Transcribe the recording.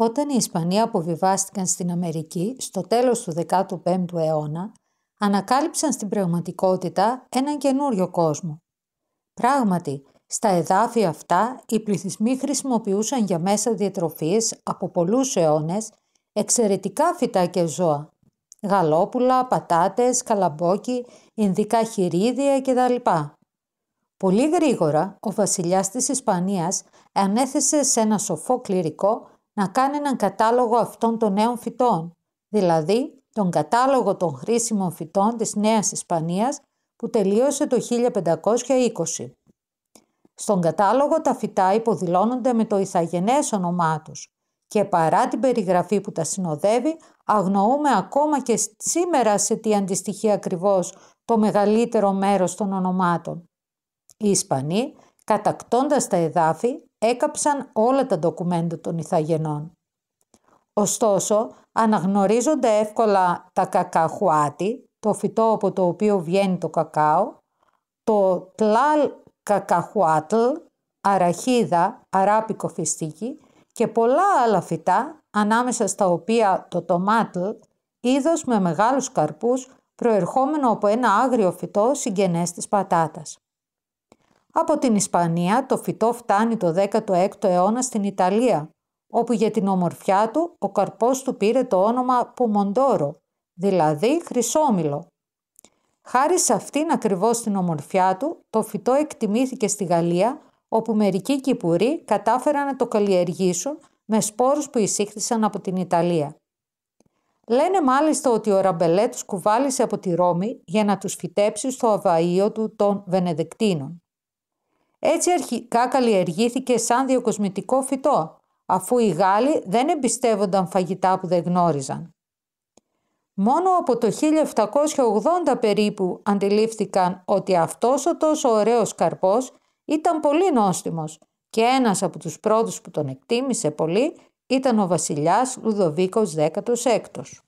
Όταν οι Ισπανοί αποβιβάστηκαν στην Αμερική στο τέλος του 15ου αιώνα, ανακάλυψαν στην πραγματικότητα έναν καινούριο κόσμο. Πράγματι, στα εδάφια αυτά οι πληθυσμοί χρησιμοποιούσαν για μέσα διατροφής από πολλούς αιώνες εξαιρετικά φυτά και ζώα. Γαλόπουλα, πατάτες, καλαμπόκι, ινδικά χειρίδια κτλ. Πολύ γρήγορα ο βασιλιάς της Ισπανίας ανέθεσε σε ένα σοφό κληρικό να κάνει έναν κατάλογο αυτών των νέων φυτών, δηλαδή τον κατάλογο των χρήσιμων φυτών της Νέας Ισπανίας που τελείωσε το 1520. Στον κατάλογο τα φυτά υποδηλώνονται με το ηθαγενές όνομά τους και παρά την περιγραφή που τα συνοδεύει αγνοούμε ακόμα και σήμερα σε τι αντιστοιχεί ακριβώς το μεγαλύτερο μέρος των ονομάτων. Οι Ισπανοί, κατακτώντας τα εδάφη, έκαψαν όλα τα ντοκουμέντα των Ιθαγενών. Ωστόσο, αναγνωρίζονται εύκολα τα κακαχουάτι, το φυτό από το οποίο βγαίνει το κακάο, το τλάλ κακαχουάτλ, αραχίδα, αράπικο φιστίκι και πολλά άλλα φυτά, ανάμεσα στα οποία το τομάτλ, είδος με μεγάλους καρπούς, προερχόμενο από ένα άγριο φυτό συγγενές της πατάτας. Από την Ισπανία το φυτό φτάνει το 16ο αιώνα στην Ιταλία, όπου για την ομορφιά του ο καρπός του πήρε το όνομα πουμοντόρο, δηλαδή χρυσόμηλο. Χάρη σε αυτήν ακριβώς την ομορφιά του, το φυτό εκτιμήθηκε στη Γαλλία, όπου μερικοί κυπουροί κατάφεραν να το καλλιεργήσουν με σπόρους που εισήχθησαν από την Ιταλία. Λένε μάλιστα ότι ο Ραμπελέ τους κουβάλισε από τη Ρώμη για να τους φυτέψει στο αβαΐο του των Βενεδεκτίνων. Έτσι αρχικά καλλιεργήθηκε σαν διοκοσμητικό φυτό, αφού οι Γάλλοι δεν εμπιστεύονταν φαγητά που δεν γνώριζαν. Μόνο από το 1780 περίπου αντιλήφθηκαν ότι αυτός ο τόσο ωραίος καρπός ήταν πολύ νόστιμος και ένας από τους πρώτους που τον εκτίμησε πολύ ήταν ο βασιλιάς Λουδοβίκος